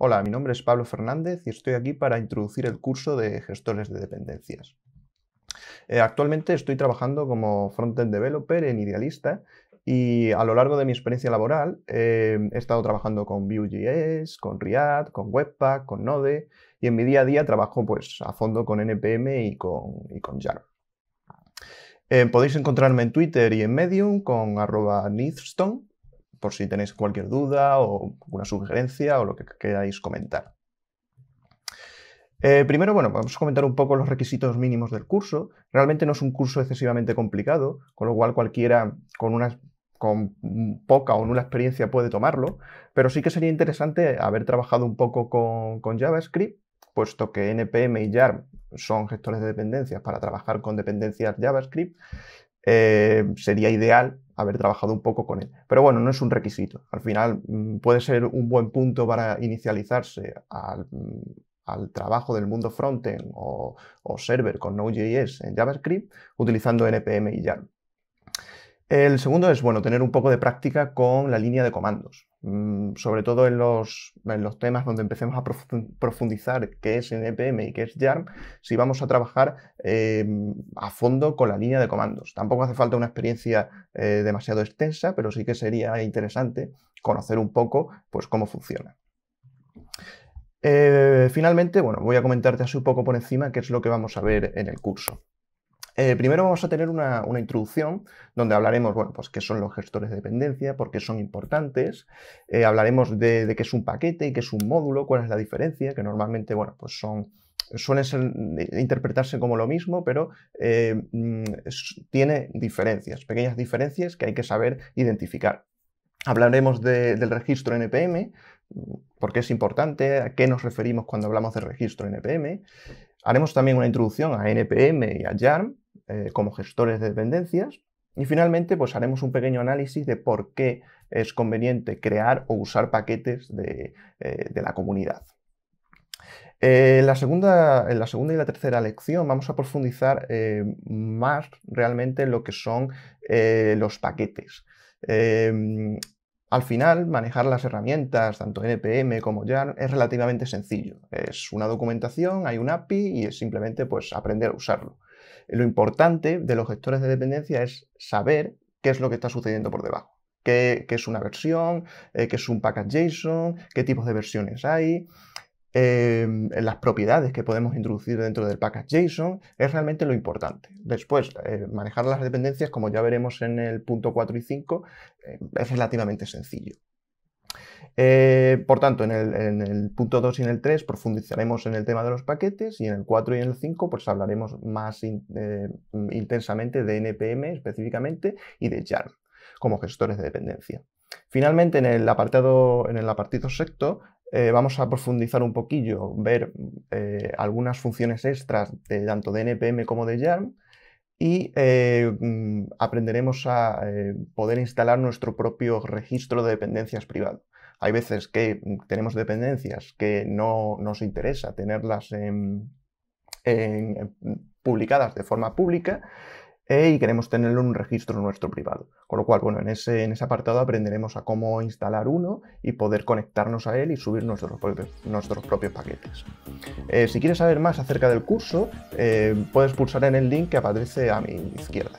Hola, mi nombre es Pablo Fernández y estoy aquí para introducir el curso de gestores de dependencias. Eh, actualmente estoy trabajando como frontend developer en Idealista y a lo largo de mi experiencia laboral eh, he estado trabajando con Vue.js, con React, con Webpack, con Node y en mi día a día trabajo pues, a fondo con NPM y con, y con eh, podéis encontrarme en Twitter y en Medium con arroba Nithstone por si tenéis cualquier duda o una sugerencia o lo que queráis comentar. Eh, primero, bueno, vamos a comentar un poco los requisitos mínimos del curso. Realmente no es un curso excesivamente complicado, con lo cual cualquiera con con poca o nula experiencia puede tomarlo, pero sí que sería interesante haber trabajado un poco con, JavaScript, puesto que NPM y YARN son gestores de dependencias para trabajar con dependencias JavaScript, eh, sería ideal haber trabajado un poco con él. Pero bueno, no es un requisito. Al final mm, puede ser un buen punto para inicializarse al, mm, trabajo del mundo frontend o, server con Node.js en JavaScript utilizando NPM y YARN. El segundo es, bueno, tener un poco de práctica con la línea de comandos. Mm, sobre todo en los, temas donde empecemos a profundizar qué es NPM y qué es YARN si vamos a trabajar eh, a fondo con la línea de comandos. Tampoco hace falta una experiencia eh, demasiado extensa, pero sí que sería interesante conocer un poco pues, cómo funciona. Eh, finalmente, bueno, voy a comentarte así un poco por encima qué es lo que vamos a ver en el curso. Eh, primero vamos a tener una, introducción donde hablaremos, bueno, pues qué son los gestores de dependencia, por qué son importantes, eh, hablaremos de, qué es un paquete y qué es un módulo, cuál es la diferencia, que normalmente, bueno, pues son suelen eh, interpretarse como lo mismo, pero mm, tiene diferencias, pequeñas diferencias que hay que saber identificar. Hablaremos del registro NPM, mm, por qué es importante, a qué nos referimos cuando hablamos de registro NPM. Haremos también una introducción a NPM y a JARM. Eh, como gestores de dependencias. Y finalmente, pues haremos un pequeño análisis de por qué es conveniente crear o usar paquetes de, eh, la comunidad. Eh, la segunda, en la segunda y la tercera lección vamos a profundizar más realmente en lo que son los paquetes. al final, manejar las herramientas, tanto NPM como YARN, es relativamente sencillo. Es una documentación, hay un API y es simplemente pues, aprender a usarlo. Lo importante de los gestores de dependencia es saber qué es lo que está sucediendo por debajo. Qué, es una versión, eh, qué es un package qué tipos de versiones hay, em, las propiedades que podemos introducir dentro del package JSON, es realmente lo importante. Después, eh, manejar las dependencias, como ya veremos en el punto 4 y 5, eh, es relativamente sencillo. Eh, por tanto, en el, punto 2 y en el 3 profundizaremos en el tema de los paquetes y en el 4 y en el 5 pues hablaremos más eh, intensamente de NPM específicamente y de JARM como gestores de dependencia. Finalmente, en el apartado, en el apartado sexto, eh, vamos a profundizar un poquillo, ver algunas funciones extras de tanto de NPM como de Yarn y mm, aprenderemos a poder instalar nuestro propio registro de dependencias privado. Hay veces que mm, tenemos dependencias que no nos interesa tenerlas publicadas de forma pública eh, y queremos en un registro nuestro privado. Con lo cual, bueno, en ese, apartado aprenderemos a cómo instalar uno y poder conectarnos a él y subir nuestros propios, paquetes. Eh, si quieres saber más acerca del curso, eh, puedes pulsar en el link que aparece a mi izquierda.